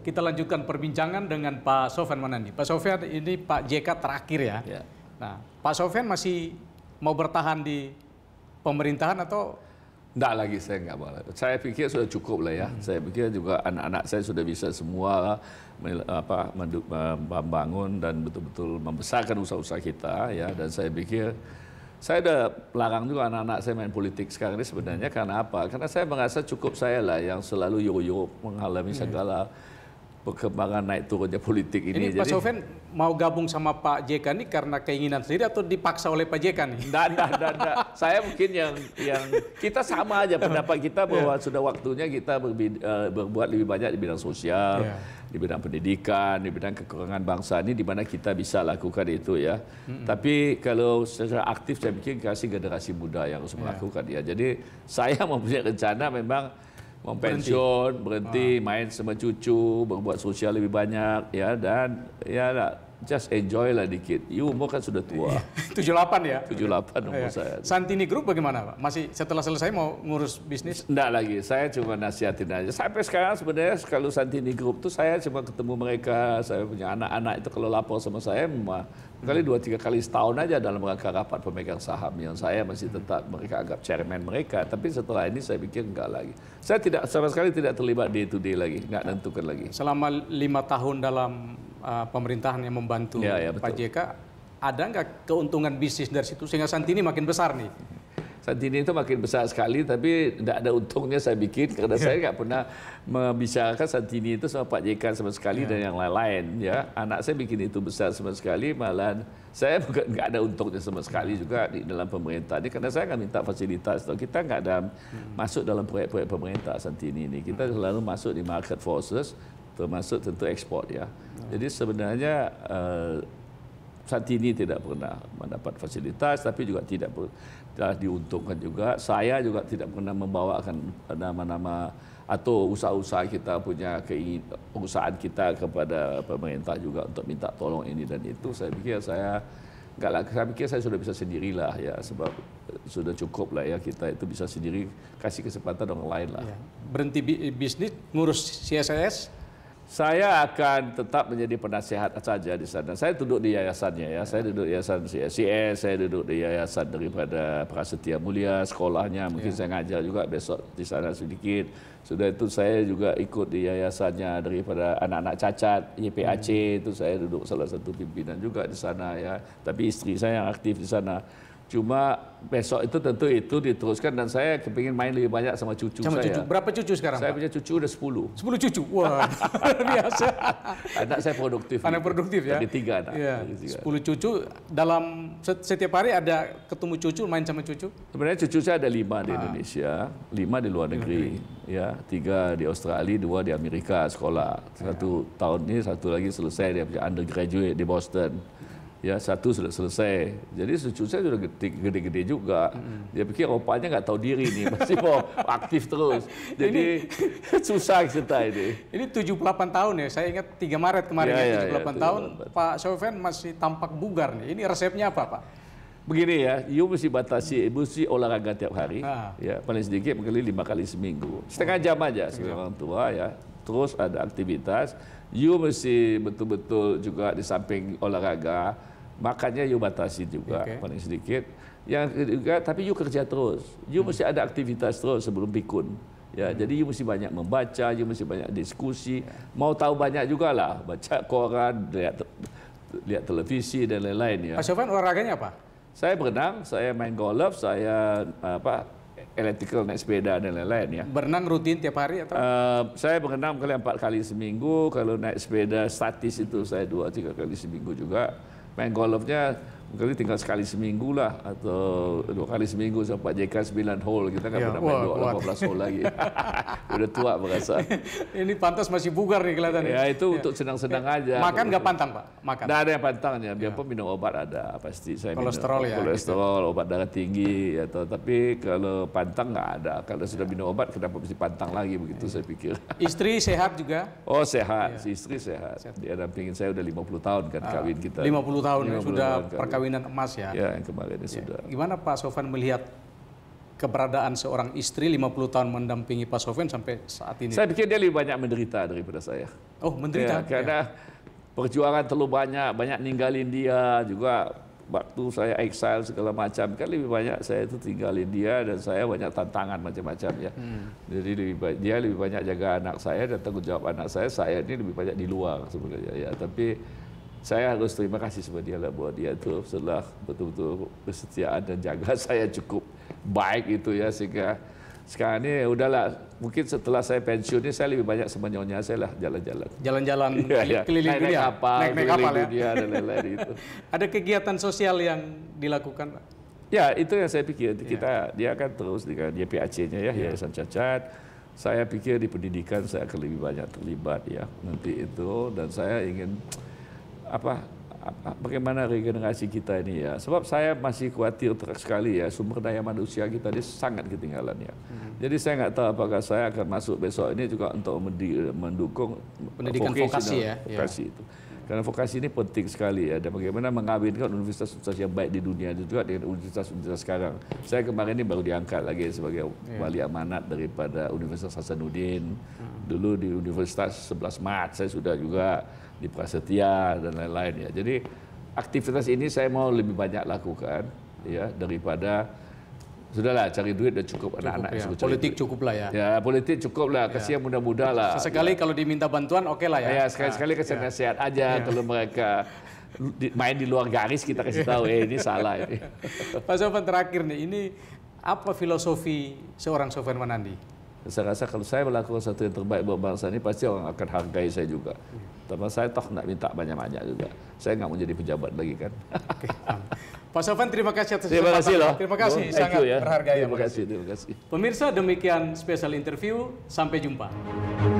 kita lanjutkan perbincangan dengan Pak Sofian Manandi. Pak Sofian ini Pak JK terakhir ya. ya. Nah, Pak Sofian masih mau bertahan di pemerintahan atau? Tidak lagi saya nggak boleh. Saya pikir sudah cukup lah ya. Hmm. Saya pikir juga anak-anak saya sudah bisa semua apa membangun dan betul-betul membesarkan usaha-usaha kita ya. Dan saya pikir saya udah larang juga anak-anak saya main politik sekarang ini sebenarnya karena apa? Karena saya merasa cukup saya lah yang selalu yoyo mengalami hmm. segala perkembangan naik turunnya politik ini. Ini Pak Jadi, Sofian mau gabung sama Pak JK ini karena keinginan sendiri atau dipaksa oleh Pak JK nih? Tidak, tidak, tidak. Saya mungkin yang yang kita sama aja pendapat kita bahwa yeah. sudah waktunya kita berbid, eh, berbuat lebih banyak di bidang sosial, yeah. di bidang pendidikan, di bidang kekurangan bangsa ini di mana kita bisa lakukan itu ya. Mm -hmm. Tapi kalau secara aktif saya pikir kasih generasi muda yang harus yeah. melakukan ya. Jadi saya mempunyai rencana memang mempensiun berhenti ah. main sama cucu membuat sosial lebih banyak ya dan ya just enjoy lah dikit. You umur kan sudah tua. 78 iya. ya? 78 umur ya. saya. Santini Group bagaimana Pak? Masih setelah selesai mau ngurus bisnis? Enggak lagi, saya cuma nasihatin aja. Sampai sekarang sebenarnya kalau Santini Group tuh saya cuma ketemu mereka, saya punya anak-anak itu kalau lapor sama saya mah kali dua tiga kali setahun aja dalam rangka rapat pemegang saham yang saya masih tetap mereka anggap chairman mereka tapi setelah ini saya pikir enggak lagi saya tidak sama sekali tidak terlibat day to day lagi enggak tentukan lagi selama lima tahun dalam Eh, pemerintahan yang membantu ya, ya, Pak JK, ada nggak keuntungan bisnis dari situ sehingga Santini makin besar nih? Santini itu makin besar sekali, tapi tidak ada untungnya saya bikin karena ya. saya nggak pernah membicarakan Santini itu sama Pak JK sama sekali ya. dan yang lain-lain. Ya, anak saya bikin itu besar sama sekali, malah saya bukan nggak ada untungnya sama sekali juga di dalam pemerintah ini karena saya nggak minta fasilitas. Kita nggak ada hmm. masuk dalam proyek-proyek pemerintah Santini ini. Kita selalu masuk di market forces, termasuk tentu ekspor ya. Jadi sebenarnya eh, saat ini tidak pernah mendapat fasilitas, tapi juga tidak telah diuntungkan juga. Saya juga tidak pernah membawakan nama-nama atau usaha-usaha kita punya perusahaan kita kepada pemerintah juga untuk minta tolong ini dan itu. Saya pikir saya nggak lah, saya pikir saya sudah bisa sendirilah ya, sebab sudah cukup lah ya kita itu bisa sendiri kasih kesempatan orang lain lah. Iya. Berhenti bisnis, ngurus CSS, saya akan tetap menjadi penasehat saja di sana. Saya duduk di yayasannya ya. Saya duduk di yayasan CSCS, saya duduk di yayasan daripada Prasetya Mulia, sekolahnya. Mungkin yeah. saya ngajar juga besok di sana sedikit. Sudah itu saya juga ikut di yayasannya daripada anak-anak cacat, YPAC. Hmm. Itu saya duduk salah satu pimpinan juga di sana ya. Tapi istri saya yang aktif di sana. Cuma besok itu tentu itu diteruskan dan saya kepingin main lebih banyak sama cucu sama saya. Cucu. Berapa cucu sekarang? Saya punya cucu udah 10. 10 cucu? Wah, biasa. Anak saya produktif. Anak produktif ya? Ada tiga anak. Ya. 10 cucu, dalam setiap hari ada ketemu cucu, main sama cucu? Sebenarnya cucu saya ada lima di ah. Indonesia, lima di luar negeri. negeri. Ya, tiga di Australia, dua di Amerika sekolah. Satu ya. tahun ini, satu lagi selesai dia punya undergraduate di Boston ya satu sudah selesai. Jadi cucu saya sudah gede-gede juga. Hmm. Dia pikir opanya nggak tahu diri nih, masih mau aktif terus. Jadi ini, susah kita ini. Ini 78 tahun ya, saya ingat 3 Maret kemarin ya, ya, 78, ya, 78 ya, tahun. 78. Pak Sofian masih tampak bugar nih. Ini resepnya apa Pak? Begini ya, you mesti batasi, you mesti olahraga tiap hari. Ah. Ya, paling sedikit mungkin lima kali seminggu. Setengah jam aja sebagai orang tua ya terus ada aktivitas, you mesti betul-betul juga di samping olahraga, makanya you batasi juga okay. paling sedikit. Yang juga tapi you kerja terus. You hmm. mesti ada aktivitas terus sebelum pikun. Ya, hmm. jadi you mesti banyak membaca, you mesti banyak diskusi, yeah. mau tahu banyak juga lah, baca koran, lihat lihat televisi dan lain-lain ya. Pak Sofan olahraganya apa? Saya berenang, saya main golf, saya apa elektrikal naik sepeda dan lain-lain ya. Berenang rutin tiap hari atau? Uh, saya berenang kali empat kali seminggu, kalau naik sepeda statis itu saya dua tiga kali seminggu juga. Main golfnya Mungkin tinggal sekali seminggu lah atau dua kali seminggu sampai JK 9 hole kita nggak ya, pernah main 18 hole lagi. Udah tua merasa. Ini pantas masih bugar nih kelihatannya. Ya itu ya. untuk senang-senang ya. aja. Makan nggak pantang pak? Makan. Nggak ada yang pantangnya. Biar ya. pun minum obat ada pasti. Saya kolesterol minum, ya. Kolesterol, gitu. obat darah tinggi atau tapi kalau pantang nggak ada. Kalau sudah minum obat kenapa mesti pantang lagi begitu saya pikir. Istri sehat juga? Oh sehat, istri sehat. sehat. Dia dampingin saya udah puluh tahun kan ah, kawin kita. lima puluh tahun 50 sudah perkawinan perkawinan emas ya. Ya, yang kemarin ya. sudah. Gimana Pak Sofan melihat keberadaan seorang istri 50 tahun mendampingi Pak Sofan sampai saat ini? Saya pikir dia lebih banyak menderita daripada saya. Oh, menderita? Ya, karena ya. perjuangan terlalu banyak, banyak ninggalin dia juga waktu saya exile segala macam kan lebih banyak saya itu tinggalin dia dan saya banyak tantangan macam-macam ya hmm. jadi lebih baik dia lebih banyak jaga anak saya dan tanggung jawab anak saya saya ini lebih banyak di luar sebenarnya ya tapi saya harus terima kasih sama dia lah buat dia itu setelah betul-betul kesetiaan dan jaga saya cukup baik itu ya sehingga sekarang ini udahlah mungkin setelah saya pensiun ini saya lebih banyak sama saya lah jalan-jalan jalan-jalan ya, keliling naik, dunia kapal naik, naik kapal ya. dan itu ada kegiatan sosial yang dilakukan Pak? ya itu yang saya pikir iya. kita dia kan terus dengan YPAC-nya ya iya. Yayasan Cacat saya pikir di pendidikan saya akan lebih banyak terlibat ya nanti itu dan saya ingin apa, apa bagaimana regenerasi kita ini ya. Sebab saya masih khawatir sekali ya sumber daya manusia kita ini sangat ketinggalan ya. Hmm. Jadi saya nggak tahu apakah saya akan masuk besok ini juga untuk mendukung pendidikan vokasi, vokasi ya. ya. Vokasi ya. itu. Karena vokasi ini penting sekali ya dan bagaimana mengawinkan universitas-universitas yang baik di dunia itu juga dengan universitas-universitas sekarang. Saya kemarin ini baru diangkat lagi sebagai ya. wali amanat daripada Universitas Hasanuddin. Hmm. Dulu di Universitas 11 Maret saya sudah juga di Prasetya dan lain-lain ya. Jadi aktivitas ini saya mau lebih banyak lakukan ya daripada Sudahlah cari duit dan cukup anak-anak ya. Politik cukup lah ya. Ya, politik cukup lah, kasih ya. yang muda-muda lah. Sesekali ya. kalau diminta bantuan oke okay lah ya. Ya, sekali-sekali ah, kasih ya. nasihat aja ya. kalau mereka main di luar garis kita kasih tahu eh ini salah ini. Pak Sofan terakhir nih, ini apa filosofi seorang Sofan Manandi? Saya rasa kalau saya melakukan satu yang terbaik buat bangsa ini pasti orang akan hargai saya juga. Hmm. Tapi saya toh nggak minta banyak-banyak juga. Saya nggak mau jadi pejabat lagi kan. Oke, okay. Pak Sofan, terima kasih atas Terima kasih loh. Terima kasih, oh, sangat you, ya. berharga. Terima ya, kasih, terima kasih. Pemirsa, demikian spesial interview. Sampai jumpa.